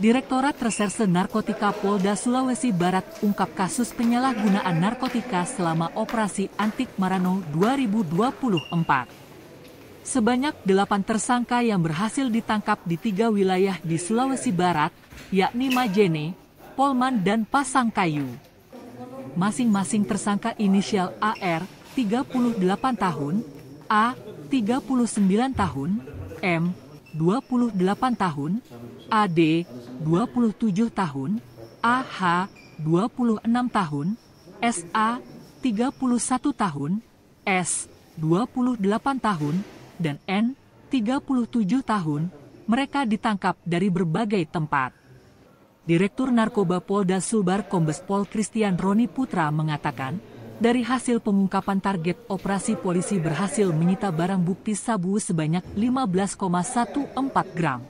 Direktorat Reserse Narkotika Polda Sulawesi Barat ungkap kasus penyalahgunaan narkotika selama operasi Antik Marano 2024. Sebanyak delapan tersangka yang berhasil ditangkap di tiga wilayah di Sulawesi Barat, yakni Majene, Polman, dan Pasangkayu. Masing-masing tersangka inisial AR, 38 tahun, A, 39 tahun, M, 28 tahun, AD 27 tahun, AH 26 tahun, SA 31 tahun, S 28 tahun, dan N 37 tahun, mereka ditangkap dari berbagai tempat. Direktur Narkoba Polda Sulbar Kombes Pol Christian Roni Putra mengatakan, dari hasil pengungkapan target operasi polisi berhasil menyita barang bukti sabu sebanyak 15,14 gram.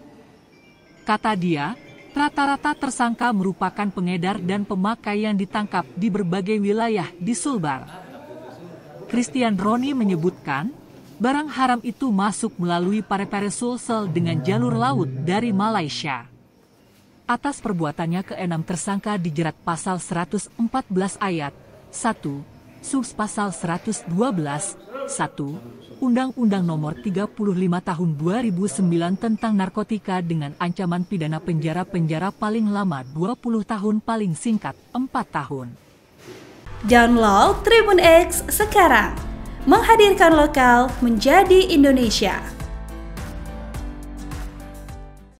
Kata dia, rata-rata tersangka merupakan pengedar dan pemakai yang ditangkap di berbagai wilayah di Sulbar. Christian Roni menyebutkan, barang haram itu masuk melalui Parepare Sulsel dengan jalur laut dari Malaysia. Atas perbuatannya keenam tersangka dijerat pasal 114 ayat 1, Subs Pasal 112, 1, Undang-Undang Nomor 35 Tahun 2009 tentang Narkotika dengan ancaman pidana penjara-penjara paling lama 20 tahun paling singkat 4 tahun. Download Tribun X sekarang, menghadirkan lokal menjadi Indonesia.